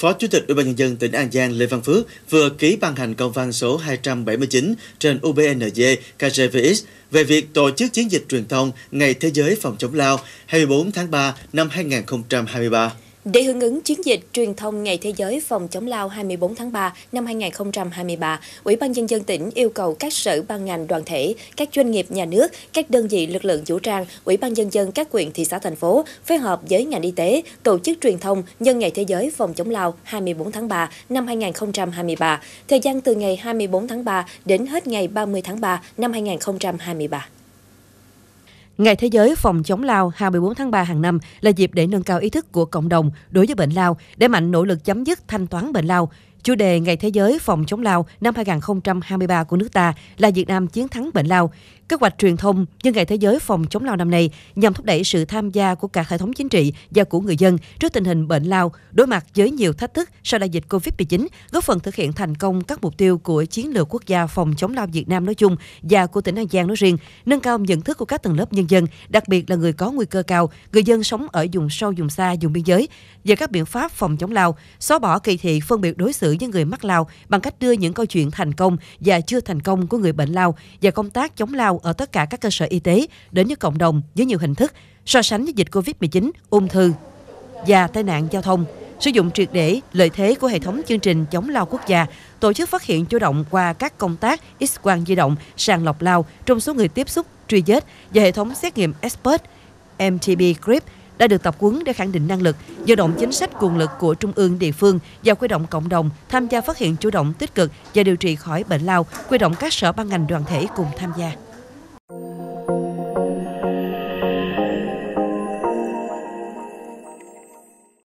Phó Chủ tịch Ủy ban nhân dân tỉnh An Giang Lê Văn Phước vừa ký ban hành công văn số 279 trên UBND KGVX về việc tổ chức chiến dịch truyền thông Ngày Thế giới phòng chống lao 24 tháng 3 năm 2023. Để hưởng ứng chiến dịch truyền thông Ngày Thế giới phòng chống lao 24 tháng 3 năm 2023, Ủy ban Nhân dân tỉnh yêu cầu các sở ban ngành đoàn thể, các doanh nghiệp nhà nước, các đơn vị lực lượng vũ trang, Ủy ban Nhân dân các huyện thị xã thành phố phối hợp với ngành y tế tổ chức truyền thông nhân Ngày Thế giới phòng chống lao 24 tháng 3 năm 2023, thời gian từ ngày 24 tháng 3 đến hết ngày 30 tháng 3 năm 2023. Ngày Thế giới phòng chống lao 24 tháng 3 hàng năm là dịp để nâng cao ý thức của cộng đồng đối với bệnh lao, để mạnh nỗ lực chấm dứt thanh toán bệnh lao, Chủ đề Ngày Thế giới phòng chống lao năm 2023 của nước ta là Việt Nam chiến thắng bệnh lao. Kế hoạch truyền thông nhân Ngày Thế giới phòng chống lao năm nay nhằm thúc đẩy sự tham gia của cả hệ thống chính trị và của người dân trước tình hình bệnh lao đối mặt với nhiều thách thức sau đại dịch Covid-19, góp phần thực hiện thành công các mục tiêu của chiến lược quốc gia phòng chống lao Việt Nam nói chung và của tỉnh An Giang nói riêng, nâng cao nhận thức của các tầng lớp nhân dân, đặc biệt là người có nguy cơ cao, người dân sống ở vùng sâu, vùng xa, vùng biên giới về các biện pháp phòng chống lao, xóa bỏ kỳ thị phân biệt đối xử xử với người mắc lao bằng cách đưa những câu chuyện thành công và chưa thành công của người bệnh lao và công tác chống lao ở tất cả các cơ sở y tế đến với cộng đồng với nhiều hình thức so sánh với dịch Covid-19, ung thư và tai nạn giao thông sử dụng triệt để lợi thế của hệ thống chương trình chống lao quốc gia, tổ chức phát hiện chủ động qua các công tác x-quang di động, sàng lọc lao trong số người tiếp xúc, truy vết và hệ thống xét nghiệm expert MTB Grip đã được tập huấn để khẳng định năng lực, điều động chính sách nguồn lực của trung ương địa phương và quy động cộng đồng tham gia phát hiện chủ động tích cực và điều trị khỏi bệnh lao, quy động các sở ban ngành đoàn thể cùng tham gia.